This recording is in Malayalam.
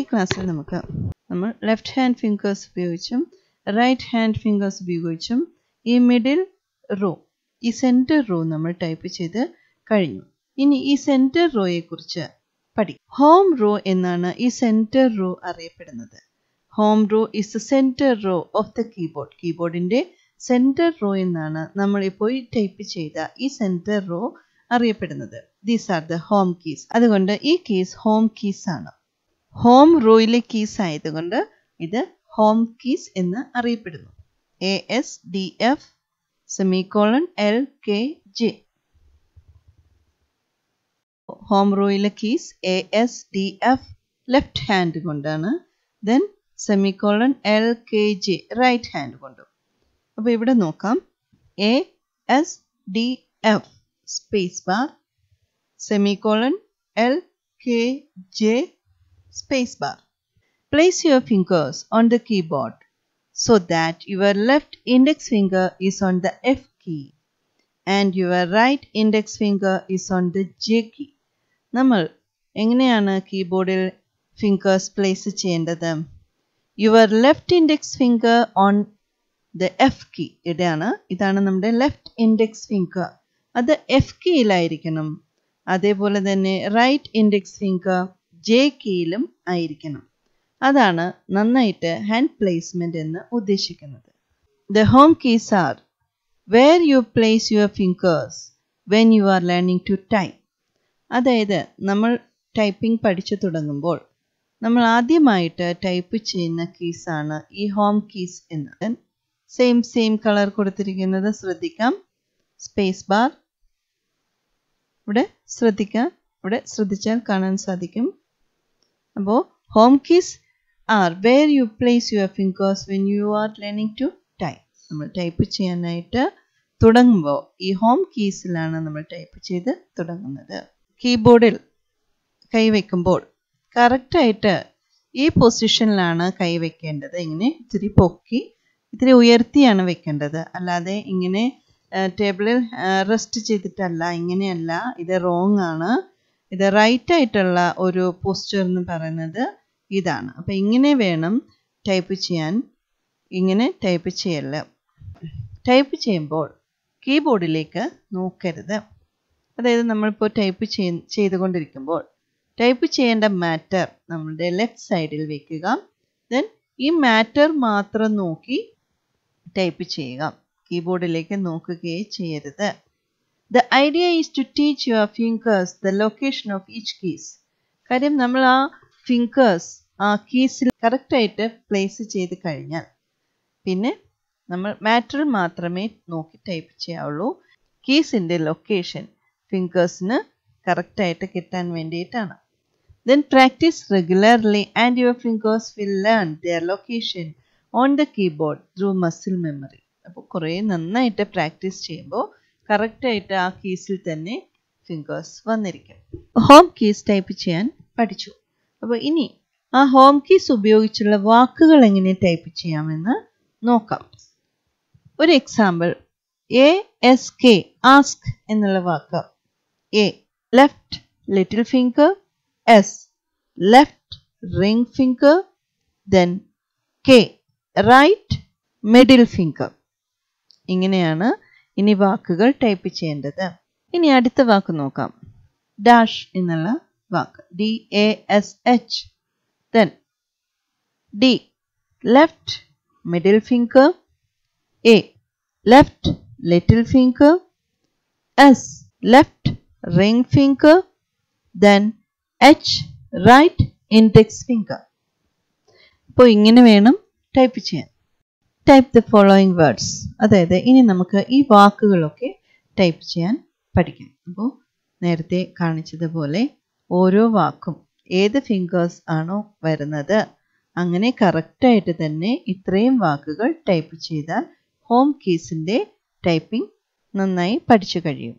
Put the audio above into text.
ഈ ക്ലാസ്സിൽ നമുക്ക് നമ്മൾ ലെഫ്റ്റ് ഹാൻഡ് ഫിംഗേഴ്സ് ഉപയോഗിച്ചും റൈറ്റ് ഹാൻഡ് ഫിംഗേഴ്സ് ഉപയോഗിച്ചും ഈ മിഡിൽ റോ ഈ സെൻറ്റർ റോ നമ്മൾ ടൈപ്പ് ചെയ്ത് കഴിഞ്ഞു ഇനി ഈ സെൻറ്റർ കുറിച്ച് പഠിക്കും ഹോം റോ എന്നാണ് ഈ സെൻറ്റർ റോ അറിയപ്പെടുന്നത് home row is the centre row of the keyboard കീബോർഡിൻ്റെ സെൻറ്റർ റോ എന്നാണ് നമ്മൾ ഇപ്പോൾ ടൈപ്പ് ചെയ്ത ഈ സെൻറ്റർ റോ അറിയപ്പെടുന്നത് these are the home keys അതുകൊണ്ട് ഈ കീസ് ഹോം കീസ് ആണ് ഹോം റൂയിലെ കീസ് ആയതുകൊണ്ട് ഇത് ഹോം കീസ് എന്ന് അറിയപ്പെടുന്നു A S D F semicolon L K J home റൂയിലെ keys A S D F left hand കൊണ്ടാണ് then semicolon L K J right hand കൊണ്ടും അപ്പോൾ ഇവിടെ നോക്കാം A S D F space bar semicolon L K J spacebar. Place your fingers on the keyboard so that your left index finger is on the F key and your right index finger is on the J key. Namal, engneana keyboard fingers place chain them. Your left index finger on the F key. Idana, itana namde left index finger. At the F key ilayrikanam. Adebola then right index finger. J കീയിലും ആയിരിക്കണം അതാണ് നന്നായിട്ട് ഹാൻഡ് പ്ലേസ്മെന്റ് എന്ന് ഉദ്ദേശിക്കുന്നത് the home keys are where you place your fingers when you are learning to type അതായത് നമ്മൾ ടൈപ്പിംഗ് പഠിച്ചു തുടങ്ങുമ്പോൾ നമ്മൾ ആദ്യമായിട്ട് ടൈപ്പ് ചെയ്യുന്ന കീസാണ് ഈ ഹോം കീസ് എന്നത് സെയിം സെയിം കളർ കൊടുത്തിരിക്കുന്നത് ശ്രദ്ധിക്കാം സ്പേസ് ബാർ ഇവിടെ ശ്രദ്ധിക്കാം ഇവിടെ ശ്രദ്ധിച്ചാൽ കാണാൻ സാധിക്കും അപ്പോൾ home keys are where you place your fingers when you are learning to type നമ്മൾ ടൈപ്പ് ചെയ്യാനായിട്ട് തുടങ്ങുമ്പോൾ ഈ ഹോം കീസിലാണ് നമ്മൾ ടൈപ്പ് ചെയ്ത് തുടങ്ങുന്നത് കീബോർഡിൽ കൈവയ്ക്കുമ്പോൾ കറക്റ്റായിട്ട് ഈ പൊസിഷനിലാണ് കൈവയ്ക്കേണ്ടത് ഇങ്ങനെ ഇത്തിരി പൊക്കി ഇത്തിരി ഉയർത്തിയാണ് വെക്കേണ്ടത് അല്ലാതെ ഇങ്ങനെ ടേബിളിൽ റെസ്റ്റ് ചെയ്തിട്ടല്ല ഇങ്ങനെയല്ല ഇത് റോങ് ആണ് ഇത് റൈറ്റ് ആയിട്ടുള്ള ഒരു പോസ്റ്റർ എന്ന് പറയുന്നത് ഇതാണ് അപ്പോൾ ഇങ്ങനെ വേണം ടൈപ്പ് ചെയ്യാൻ ഇങ്ങനെ ടൈപ്പ് ചെയ്യല്ല ടൈപ്പ് ചെയ്യുമ്പോൾ കീബോർഡിലേക്ക് നോക്കരുത് അതായത് നമ്മളിപ്പോൾ ടൈപ്പ് ചെയ് ചെയ്തുകൊണ്ടിരിക്കുമ്പോൾ ടൈപ്പ് ചെയ്യേണ്ട മാറ്റർ നമ്മളുടെ ലെഫ്റ്റ് സൈഡിൽ വെക്കുക ദെൻ ഈ മാറ്റർ മാത്രം നോക്കി ടൈപ്പ് ചെയ്യുക കീബോർഡിലേക്ക് നോക്കുകയേ ചെയ്യരുത് the idea is to teach your fingers the location of each keys കാര്യം നമ്മൾ ആ ഫിംഗേഴ്സ് ആ കീസിൽ കറക്റ്റായിട്ട് പ്ലേസ് ചെയ്ത് കഴിഞ്ഞാൽ പിന്നെ നമ്മൾ മാറ്റർ മാത്രമേ നോക്കി ടൈപ്പ് ചെയ്യാവുള്ളൂ കീസിൻ്റെ ലൊക്കേഷൻ ഫിംഗേഴ്സിന് കറക്റ്റായിട്ട് കിട്ടാൻ വേണ്ടിയിട്ടാണ് then practice regularly and your fingers will learn their location on the keyboard through muscle memory അപ്പോൾ കുറേ നന്നായിട്ട് പ്രാക്ടീസ് ചെയ്യുമ്പോൾ ആയിട്ട് ആ കീസിൽ തന്നെ ഫിംഗേഴ്സ് വന്നിരിക്കും ഹോം കീസ് ടൈപ്പ് ചെയ്യാൻ പഠിച്ചു അപ്പോൾ ഇനി ആ ഹോം കീസ് ഉപയോഗിച്ചുള്ള വാക്കുകൾ എങ്ങനെ ടൈപ്പ് ചെയ്യാമെന്ന് നോക്കാം ഒരു example A S K ask എന്നുള്ള വാക്ക് A left little finger S left ring finger then K right middle finger ഇങ്ങനെയാണ് ഇനി വാക്കുകൾ ടൈപ്പ് ചെയ്യേണ്ടത് ഇനി അടുത്ത വാക്ക് നോക്കാം ഡാഷ് എന്നുള്ള വാക്ക് D A S H then D left middle finger A left little finger S left ring finger then H right index finger അപ്പോൾ ഇങ്ങനെ വേണം ടൈപ്പ് ചെയ്യാൻ ടൈപ്പ് ദ ഫോളോയിങ് വേർഡ്സ് അതായത് ഇനി നമുക്ക് ഈ വാക്കുകളൊക്കെ ടൈപ്പ് ചെയ്യാൻ പഠിക്കാം അപ്പോൾ നേരത്തെ കാണിച്ചതുപോലെ ഓരോ വാക്കും ഏത് ഫിംഗേഴ്സ് ആണോ വരുന്നത് അങ്ങനെ കറക്റ്റായിട്ട് തന്നെ ഇത്രയും വാക്കുകൾ ടൈപ്പ് ചെയ്താൽ ഹോം കീസിൻ്റെ ടൈപ്പിംഗ് നന്നായി പഠിച്ചു കഴിയും